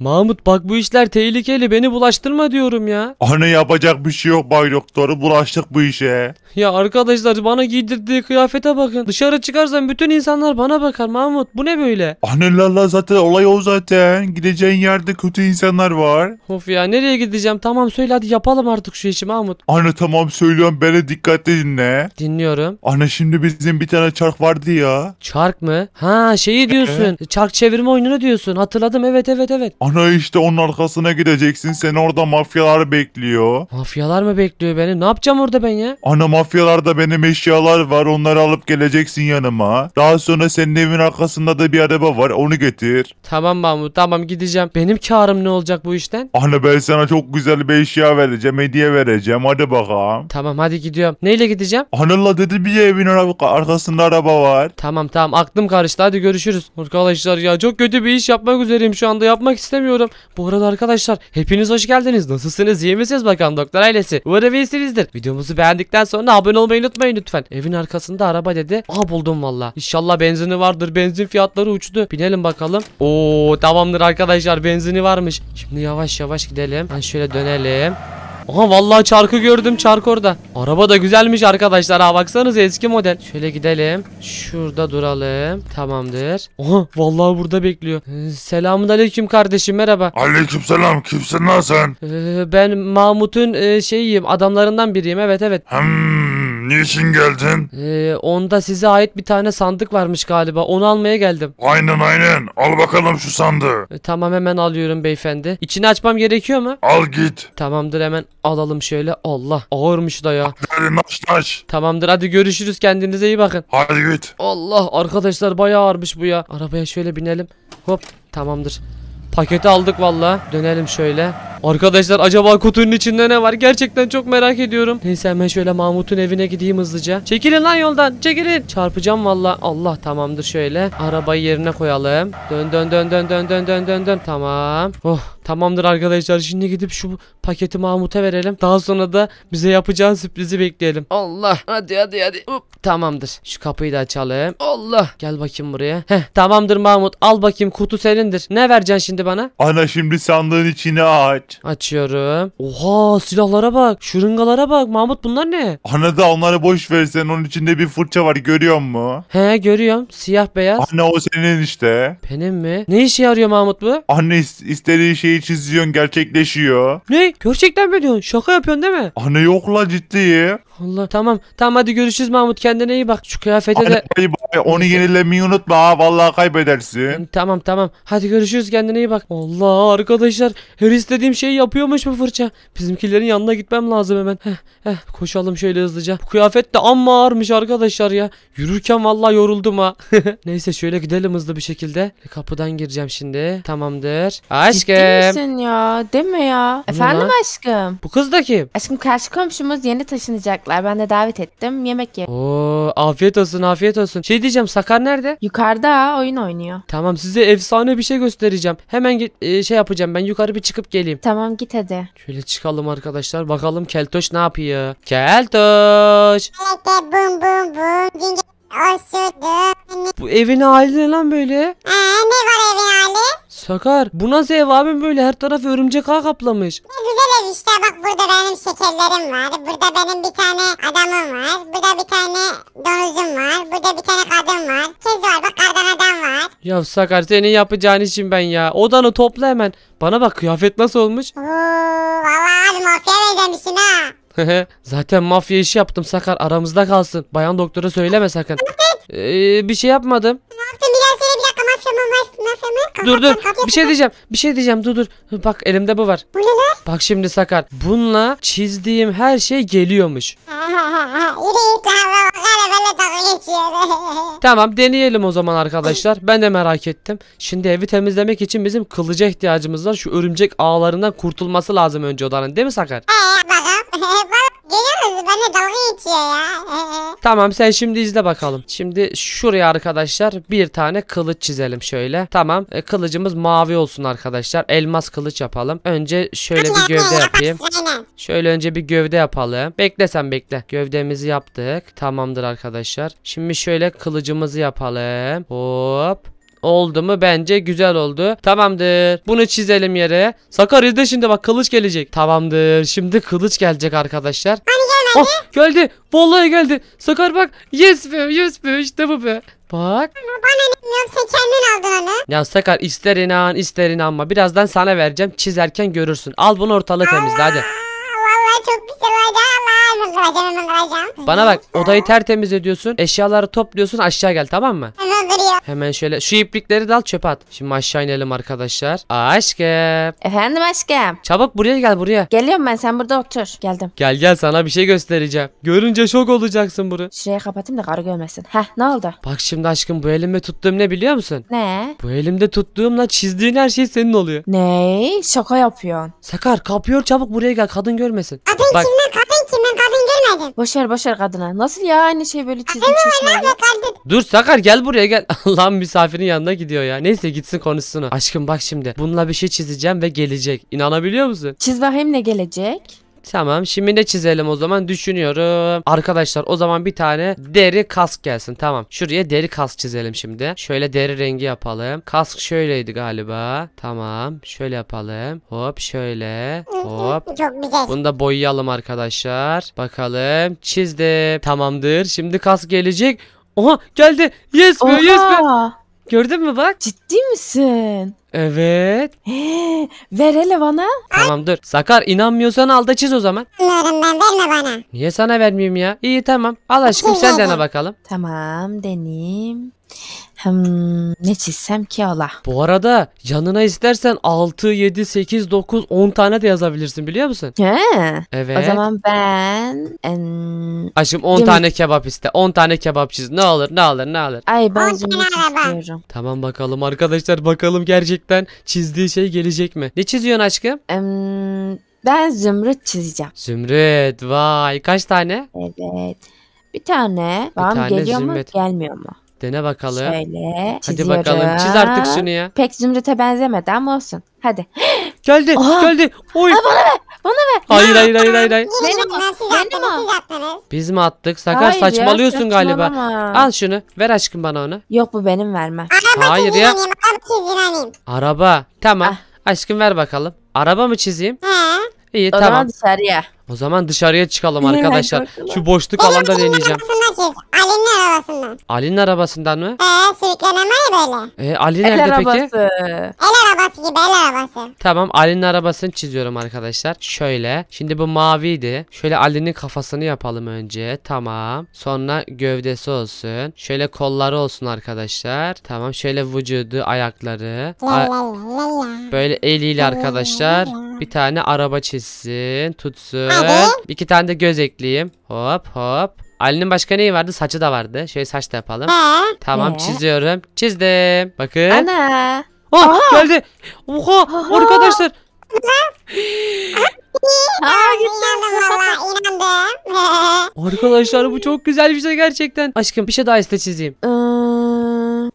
Mahmut bak bu işler tehlikeli beni bulaştırma diyorum ya. Anne hani yapacak bir şey yok bay doktoru bulaştık bu işe. Ya arkadaşlar bana giydirdiği kıyafete bakın. Dışarı çıkarsam bütün insanlar bana bakar Mahmut bu ne böyle? Anne hani la la zaten olay o zaten. Gideceğin yerde kötü insanlar var. Of ya nereye gideceğim tamam söyle hadi yapalım artık şu işi Mahmut. Anne hani tamam söylüyorum beni dikkatli dinle. Dinliyorum. Anne şimdi bizim bir tane çark vardı ya. Çark mı? Ha şeyi diyorsun. çark çevirme oyununu diyorsun hatırladım evet evet evet. Sonra işte onun arkasına gideceksin. Seni orada mafyalar bekliyor. Mafyalar mı bekliyor beni? Ne yapacağım orada ben ya? Ana mafyalarda benim eşyalar var. Onları alıp geleceksin yanıma. Daha sonra senin evin arkasında da bir araba var. Onu getir. Tamam Mahmut tamam gideceğim. Benim karım ne olacak bu işten? Ana ben sana çok güzel bir eşya vereceğim. Hediye vereceğim. Hadi bakalım. Tamam hadi gidiyorum. Neyle gideceğim? Anıl'la dedi bir evin ara- arkasında araba var. Tamam tamam aklım karıştı. Hadi görüşürüz. Arkadaşlar ya çok kötü bir iş yapmak üzereyim şu anda. Yapmak istemiyorum istemiyorum. Bu arada arkadaşlar hepiniz hoş geldiniz. Nasılsınız iyi misiniz bakalım doktor ailesi? Umarım iyisinizdir. Videomuzu beğendikten sonra abone olmayı unutmayın lütfen. Evin arkasında araba dedi. Aa buldum valla. İnşallah benzini vardır. Benzin fiyatları uçtu. Binelim bakalım. Oo tamamdır arkadaşlar benzini varmış. Şimdi yavaş yavaş gidelim. Ben şöyle dönelim. Aha vallahi çarkı gördüm çark orada. Araba da güzelmiş arkadaşlar ha baksanız eski model. Şöyle gidelim. Şurada duralım. Tamamdır. Aha vallahi burada bekliyor. Ee, selamun aleyküm kardeşim merhaba. Aleyküm selam kimsin lan sen? Ee, ben Mahmut'un e, şeyiyim adamlarından biriyim evet evet. Hmm Niçin geldin? Ee, onda size ait bir tane sandık varmış galiba. Onu almaya geldim. Aynen aynen. Al bakalım şu sandığı. Ee, tamam hemen alıyorum beyefendi. İçini açmam gerekiyor mu? Al git. Tamamdır hemen alalım şöyle. Allah ağırmış da ya. Hadi naş naş. Tamamdır hadi görüşürüz. Kendinize iyi bakın. Hadi git. Allah arkadaşlar bayağı ağırmış bu ya. Arabaya şöyle binelim. Hop tamamdır. Paketi aldık valla. Dönelim şöyle. Arkadaşlar acaba kutunun içinde ne var? Gerçekten çok merak ediyorum. Neyse hemen şöyle Mahmut'un evine gideyim hızlıca. Çekilin lan yoldan. Çekilin. Çarpacağım valla. Allah tamamdır şöyle. Arabayı yerine koyalım. Dön dön dön dön dön dön dön dön dön. Tamam. Oh Tamamdır arkadaşlar şimdi gidip şu paketi Mahmut'a verelim. Daha sonra da bize yapacağın sürprizi bekleyelim. Allah hadi hadi hadi. Hop. Tamamdır. Şu kapıyı da açalım. Allah. Gel bakayım buraya. Heh, tamamdır Mahmut al bakayım kutu senindir. Ne vereceksin şimdi bana? Ana şimdi sandığın içini aç. Açıyorum. Oha silahlara bak. Şırıngalara bak Mahmut bunlar ne? Ana da onları boş versen onun içinde bir fırça var görüyor musun? He görüyorum. Siyah beyaz. Anne o senin işte. Benim mi? Ne işe yarıyor Mahmut bu? Anne istediği şeyi çiziyorsun gerçekleşiyor. Ne? Gerçekten mi diyorsun? Şaka yapıyorsun değil mi? Anne yok la ciddi. Allah tamam. Tamam hadi görüşürüz Mahmut. Kendine iyi bak. Şu kıyafete Hadi bay bay onu yenilemeyi unutma vallahi kaybedersin. Tamam tamam. Hadi görüşürüz. Kendine iyi bak. Allah arkadaşlar. Her istediğim şeyi yapıyormuş bu fırça. Bizimkilerin yanına gitmem lazım hemen. Heh, heh, koşalım şöyle hızlıca. Bu kıyafet de amma ağırmış arkadaşlar ya. Yürürken vallahi yoruldum ha. Neyse şöyle gidelim hızlı bir şekilde. Kapıdan gireceğim şimdi. Tamamdır. Aşkım misin ya? Deme ya. Ne Efendim lan? aşkım. Bu kız da kim? Aşkım karşı komşumuz yeni taşınacaklar. Ben de davet ettim. Yemek ye. Oo, afiyet olsun afiyet olsun. Şey diyeceğim Sakar nerede? Yukarıda oyun oynuyor. Tamam size efsane bir şey göstereceğim. Hemen git, e, şey yapacağım ben yukarı bir çıkıp geleyim. Tamam git hadi. Şöyle çıkalım arkadaşlar. Bakalım Keltoş ne yapıyor? Keltoş. bum bum bum. Bu evin haline lan böyle. Ee, ne var Sakar bu nasıl ev abim böyle her tarafı örümcek ağ kaplamış. Ne güzel ev işte bak burada benim şekerlerim var. Burada benim bir tane adamım var. Burada bir tane donuzum var. Burada bir tane kadın var. Kız var bak kardan adam var. Ya Sakar senin yapacağın için ben ya. Odanı topla hemen. Bana bak kıyafet nasıl olmuş? Oo, vallahi abi mafya benzemişsin ha. Zaten mafya işi yaptım Sakar aramızda kalsın. Bayan doktora söyleme sakın. ee, bir şey yapmadım dur dur. Bir şey diyeceğim. Bir şey diyeceğim. Dur dur. Bak elimde bu var. Bu ne Bak şimdi Sakar. Bununla çizdiğim her şey geliyormuş. tamam deneyelim o zaman arkadaşlar. Ben de merak ettim. Şimdi evi temizlemek için bizim kılıca ihtiyacımız var. Şu örümcek ağlarından kurtulması lazım önce odanın değil mi Sakar? Ee, bakalım. Geliyorsunuz benimle dalga geçiyor ya. Ee, e. tamam sen şimdi izle bakalım. Şimdi şuraya arkadaşlar bir tane kılıç çizelim şöyle. Tamam e, kılıcımız mavi olsun arkadaşlar. Elmas kılıç yapalım. Önce şöyle bir gövde yapayım. Şöyle önce bir gövde yapalım. Bekle sen bekle. Gövdemizi yaptık. Tamamdır arkadaşlar. Şimdi şöyle kılıcımızı yapalım. Hop. Oldu mu? Bence güzel oldu. Tamamdır. Bunu çizelim yere. Sakar izle şimdi bak kılıç gelecek. Tamamdır. Şimdi kılıç gelecek arkadaşlar. Hani gelmedi? Oh, geldi. Vallahi geldi. Sakar bak. Yes be. Yes be. İşte bu be. Bak. Bana ne sen kendin aldın onu. Ya Sakar ister inan ister inanma. Birazdan sana vereceğim. Çizerken görürsün. Al bunu ortalığı temizle hadi. Vallahi çok güzel oldu. Allah'ım kıracağım hemen kıracağım. Bana bak odayı tertemiz ediyorsun. Eşyaları topluyorsun aşağı gel tamam mı? Tamam duruyor. Hemen şöyle şu iplikleri al çöpe at. Şimdi aşağı inelim arkadaşlar. Aşkım. Efendim aşkım. Çabuk buraya gel buraya. Geliyorum ben sen burada otur. Geldim. Gel gel sana bir şey göstereceğim. Görünce şok olacaksın bunu. Şuraya kapatayım da karı görmesin. Heh ne oldu? Bak şimdi aşkım bu elimde tuttuğum ne biliyor musun? Ne? Bu elimde tuttuğumla çizdiğin her şey senin oluyor. Ne? Şaka yapıyorsun. Sakar kapıyor çabuk buraya gel kadın görmesin. Kadın kimin kadın kimden kadın dedim. başar boşver kadına. Nasıl ya aynı şey böyle çizgi çizgi. Dur Sakar gel buraya gel. Allah'ım misafirin yanına gidiyor ya. Neyse gitsin konuşsun. o. Aşkım bak şimdi. Bununla bir şey çizeceğim ve gelecek. İnanabiliyor musun? Çiz bakayım ne gelecek. Tamam şimdi ne çizelim o zaman düşünüyorum. Arkadaşlar o zaman bir tane deri kask gelsin tamam. Şuraya deri kask çizelim şimdi. Şöyle deri rengi yapalım. Kask şöyleydi galiba. Tamam şöyle yapalım. Hop şöyle. Hop. Çok güzel. Bunu da boyayalım arkadaşlar. Bakalım çizdim. Tamamdır şimdi kask gelecek. Oha geldi. Yes be Oha. yes be. Gördün mü bak? Ciddi misin? Evet. He, ver hele bana. Tamam dur. Sakar inanmıyorsan al da çiz o zaman. Bilmiyorum ben verme bana. Niye sana vermeyeyim ya? İyi tamam. Al aşkım sen dene bakalım. Tamam deneyim. Hmm, ne çizsem ki Allah. Bu arada yanına istersen 6, 7, 8, 9, 10 tane de yazabilirsin biliyor musun? He. Evet. O zaman ben... En... Aşkım 10 tane mi? kebap iste. 10 tane kebap çiz. Ne olur ne olur ne olur. Ay ben zümrüt çiziyorum. Tamam bakalım arkadaşlar bakalım gerçekten çizdiği şey gelecek mi? Ne çiziyorsun aşkım? Hmm, ben zümrüt çizeceğim. Zümrüt vay kaç tane? Evet. Bir tane. Bir tamam, tane geliyor zümrüt. mu gelmiyor mu? Dene bakalım. Şöyle Hadi çiziyorum. bakalım çiz artık şunu ya. Pek zümrüte benzemedi ama olsun. Hadi. Geldi Oha. geldi. Oy. Aa, bana ver bana ver. Hayır hayır hayır hayır. Benim, Biz mi attık? Sakar Hayır ya, saçmalıyorsun galiba. saçmalama. Al şunu ver aşkım bana onu. Yok bu benim verme. Araba Hayır ya. Araba Tamam. Ah. Aşkım ver bakalım. Araba mı çizeyim? He. İyi O tamam. zaman dışarıya. O zaman dışarıya çıkalım arkadaşlar. Şu boşluk Benim alanda deneyeceğim. Ali'nin arabasından. Ali'nin arabasından mı? Ee, sürüklenen var ya böyle. Ee, Ali el nerede arabası. peki? El arabası gibi el arabası. Tamam Ali'nin arabasını çiziyorum arkadaşlar. Şöyle. Şimdi bu maviydi. Şöyle Ali'nin kafasını yapalım önce. Tamam. Sonra gövdesi olsun. Şöyle kolları olsun arkadaşlar. Tamam şöyle vücudu, ayakları. La, la, la, la. Böyle eliyle arkadaşlar. La, la, la. Bir tane araba çizsin. Tutsun. Hadi. İki tane de göz ekleyeyim. Hop hop. Ali'nin başka neyi vardı? Saçı da vardı. Şöyle saç da yapalım. Ha. Tamam ha. çiziyorum. Çizdim. Bakın. Ana. Oh, Aa. geldi. Oha arkadaşlar. arkadaşlar bu çok güzel bir şey gerçekten. Aşkım bir şey daha iste çizeyim. Ee,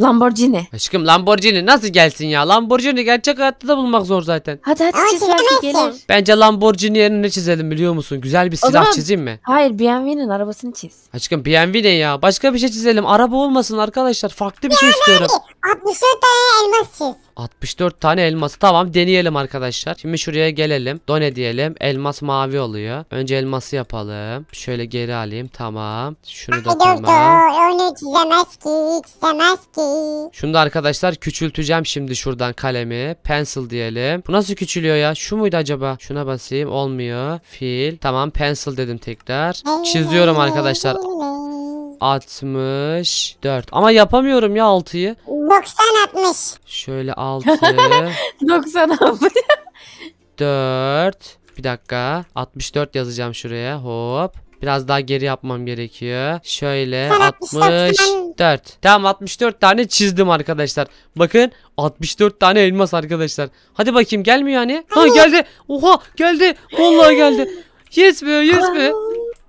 Lamborghini. Aşkım Lamborghini nasıl gelsin ya? Lamborghini gerçek hayatta da bulmak zor zaten. Hadi hadi Ama çiz belki gelir. Bence Lamborghini yerine ne çizelim biliyor musun? Güzel bir silah zaman- çizeyim mi? Hayır BMW'nin arabasını çiz. Aşkım BMW ne ya? Başka bir şey çizelim. Araba olmasın arkadaşlar. Farklı bir şey istiyorum. Abi 64 tane elmas çiz. 64 tane elması. Tamam deneyelim arkadaşlar. Şimdi şuraya gelelim. Done diyelim. Elmas mavi oluyor. Önce elması yapalım. Şöyle geri alayım. Tamam. Şunu da tamam. Şunu da arkadaşlar küçülteceğim şimdi şuradan kalemi. Pencil diyelim. Bu nasıl küçülüyor ya? Şu muydu acaba? Şuna basayım. Olmuyor. Fil. Tamam pencil dedim tekrar. Çiziyorum arkadaşlar. 64. Ama yapamıyorum ya 6'yı. 90 60. Şöyle 6. 90 60. 4. Bir dakika. 64 yazacağım şuraya. Hop. Biraz daha geri yapmam gerekiyor. Şöyle 64. Tamam 64 tane çizdim arkadaşlar. Bakın 64 tane elmas arkadaşlar. Hadi bakayım gelmiyor hani. Ha geldi. Oha geldi. Vallahi geldi. Yes be yes be.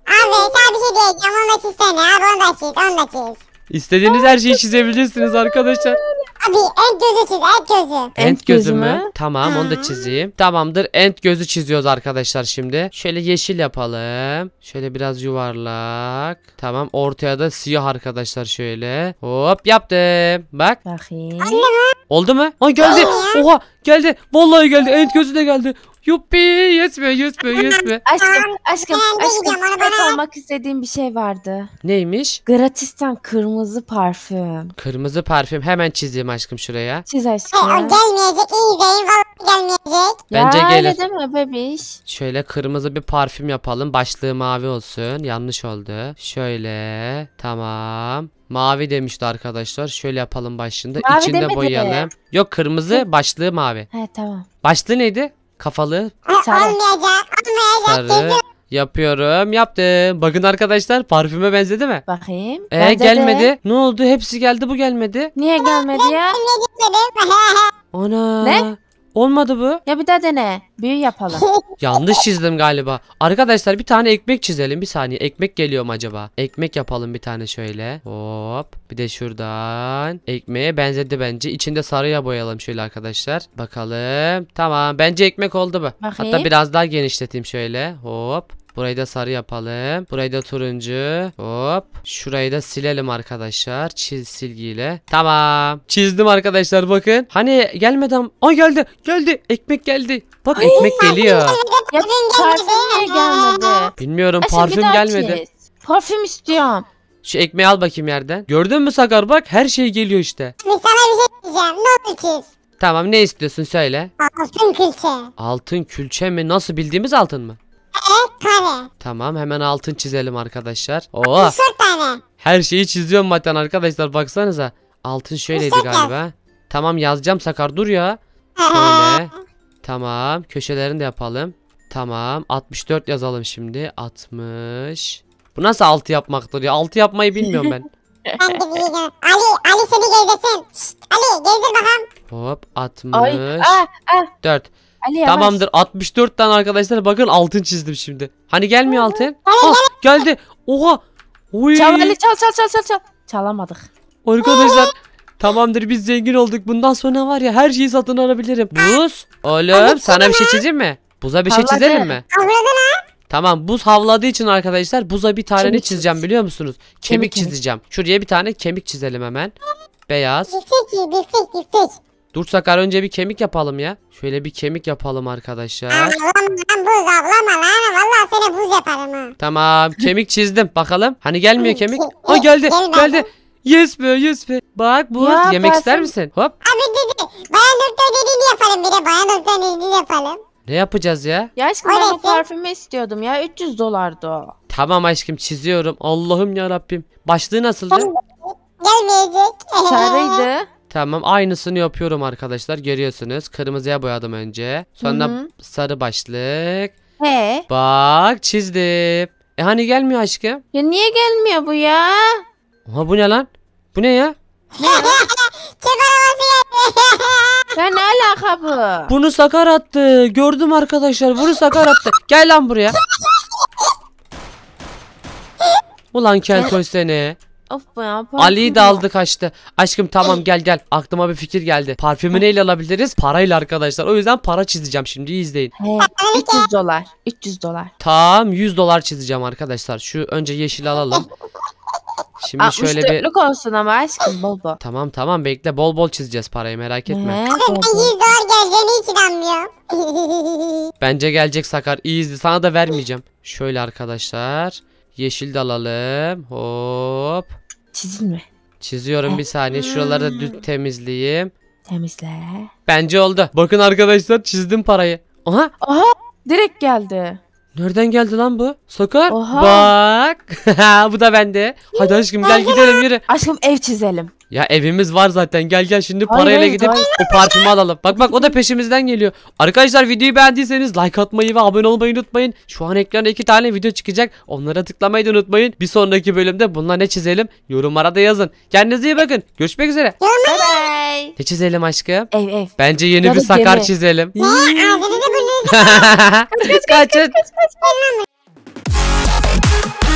Abi sana bir şey diyeceğim. Onu da çizsene. Abi onu da çiz. Onu da çiz. İstediğiniz her şeyi çizebilirsiniz arkadaşlar. Abi ent gözü çiz. Ent gözü. Ent gözü mü? Tamam onu da çizeyim. Tamamdır ent gözü çiziyoruz arkadaşlar şimdi. Şöyle yeşil yapalım. Şöyle biraz yuvarlak. Tamam ortaya da siyah arkadaşlar şöyle. Hop yaptım. Bak. Bakayım. Oldu mu? Ay geldi. Oha geldi. Vallahi geldi. Ent gözü de geldi. Yuppi yes be yes Aşkım aşkım Ben aşkım bilmiyorum, almak istediğim bir şey vardı. Neymiş? Gratis'ten kırmızı parfüm. Kırmızı parfüm hemen çizeyim aşkım şuraya. Çiz aşkım. gelmeyecek. iyi izleyin. gelmeyecek. Bence ya, gelir. öyle deme bebiş. Şöyle kırmızı bir parfüm yapalım. Başlığı mavi olsun. Yanlış oldu. Şöyle tamam. Mavi demişti arkadaşlar. Şöyle yapalım başında. Mavi İçinde boyayalım. Yok kırmızı başlığı mavi. He tamam. Başlığı neydi? kafalı sarı. Olmayacak. Olmayacak. Sarı. Yapıyorum. Yaptım. Bakın arkadaşlar parfüme benzedi mi? Bakayım. Ee benzedi. gelmedi. Ne oldu? Hepsi geldi bu gelmedi. Niye gelmedi ya? Ona. Ne? Olmadı bu. Ya bir daha dene. Büyü yapalım. Yanlış çizdim galiba. Arkadaşlar bir tane ekmek çizelim. Bir saniye. Ekmek geliyor mu acaba? Ekmek yapalım bir tane şöyle. Hop. Bir de şuradan. Ekmeğe benzedi bence. İçinde sarıya boyayalım şöyle arkadaşlar. Bakalım. Tamam. Bence ekmek oldu bu. Bakayım. Hatta biraz daha genişleteyim şöyle. Hop. Burayı da sarı yapalım. Burayı da turuncu. Hop. Şurayı da silelim arkadaşlar. Çiz silgiyle. Tamam. Çizdim arkadaşlar bakın. Hani gelmeden. Aa geldi. Geldi. Ekmek geldi. Bak ekmek geliyor. Ya parfüm niye gelmedi? Bilmiyorum parfüm gelmedi. çiz. Parfüm istiyorum. Şu ekmeği al bakayım yerden. Gördün mü Sakar bak her şey geliyor işte. Şimdi sana bir şey diyeceğim. Ne olur Tamam ne istiyorsun söyle. Altın külçe. Altın külçe mi? Nasıl bildiğimiz altın mı? Evet tabi. Tamam hemen altın çizelim arkadaşlar. Oo. Isır tabi. Her şeyi çiziyorum zaten arkadaşlar baksanıza. Altın şöyleydi Isır galiba. Yaz. Tamam yazacağım Sakar dur ya. Ee, Şöyle. tamam köşelerini de yapalım. Tamam 64 yazalım şimdi. 60. Bu nasıl altı yapmaktır ya? altı yapmayı bilmiyorum ben. ben de bilmiyorum. Ali, Ali seni gezdirsin. Ali gezdir bakalım. Hop 60. Ay, ah, ah. 4. Ali yavaş. Tamamdır 64 tane arkadaşlar bakın altın çizdim şimdi. Hani gelmiyor altın? Tamam, ah, geldi. Oha. Oy. Çal Ali çal çal çal çal. çal. Çalamadık. Arkadaşlar tamamdır biz zengin olduk. Bundan sonra var ya her şeyi satın alabilirim. Buz. Oğlum sana bir şey çizeyim mi? Buza bir şey çizelim mi? Tamam buz havladığı için arkadaşlar buza bir tane ne çizeceğim çiz. biliyor musunuz? Kemik, kemik çizeceğim. Şuraya bir tane kemik çizelim hemen. Beyaz. Yüksek yüksek yüksek. Dursakar önce bir kemik yapalım ya. Şöyle bir kemik yapalım arkadaşlar. Ağlama buz ağlama lan. Valla seni buz yaparım ha. Tamam kemik çizdim bakalım. Hani gelmiyor kemik. Ha geldi geldi. Yes be yes be. Bak buz ya, yemek ister misin? Hop. Abi dedi bayan doktor dediğini yapalım bir de bayan doktor dediğini yapalım. Ne yapacağız ya? Ya aşkım ben o parfümü istiyordum ya 300 dolardı o. Tamam aşkım çiziyorum. Allah'ım ya Rabbim. Başlığı nasıldı? Gelmeyecek. Sarıydı. Tamam aynısını yapıyorum arkadaşlar görüyorsunuz. Kırmızıya boyadım önce. Sonra Hı -hı. sarı başlık. He. Bak çizdim. E hani gelmiyor aşkım? Ya niye gelmiyor bu ya? Ha bu ne lan? Bu ne ya? ya ne alaka bu? Bunu Sakar attı. Gördüm arkadaşlar. Bunu Sakar attı. Gel lan buraya. Ulan Keltoş seni. Of ya. Ali'yi de aldı kaçtı. Aşkım tamam gel gel. Aklıma bir fikir geldi. Parfümü neyle alabiliriz? Parayla arkadaşlar. O yüzden para çizeceğim şimdi izleyin. Evet, 300 dolar. 300 dolar. Tam 100 dolar çizeceğim arkadaşlar. Şu önce yeşil alalım. Şimdi Aa, şöyle bir... olsun ama aşkım bol bol. Tamam tamam bekle bol bol çizeceğiz parayı merak etme. dolar geleceğini hiç inanmıyorum. Bence gelecek Sakar. İyi izle sana da vermeyeceğim. Şöyle arkadaşlar. Yeşil de alalım. Hop. Çizin mi? Çiziyorum bir saniye. Şuraları da düz temizleyeyim. Temizle. Bence oldu. Bakın arkadaşlar çizdim parayı. Aha. Aha direkt geldi. Nereden geldi lan bu? Sakar. Oha. Bak. bu da bende. Hadi aşkım gel gidelim yürü. Aşkım ev çizelim. Ya evimiz var zaten. Gel gel şimdi parayla gidip o parfümü alalım. Bak bak o da peşimizden geliyor. Arkadaşlar videoyu beğendiyseniz like atmayı ve abone olmayı unutmayın. Şu an ekranda iki tane video çıkacak. Onlara tıklamayı da unutmayın. Bir sonraki bölümde bunlar ne çizelim yorumlara da yazın. Kendinize iyi bakın. Görüşmek üzere. Bye bye. Ne çizelim aşkım? Ev ev. Bence yeni Ya bir sakar gemi. çizelim. Ne? ağzını da burnunu da. Kaçın. Kaç kaç kaç kaç. Elini alma.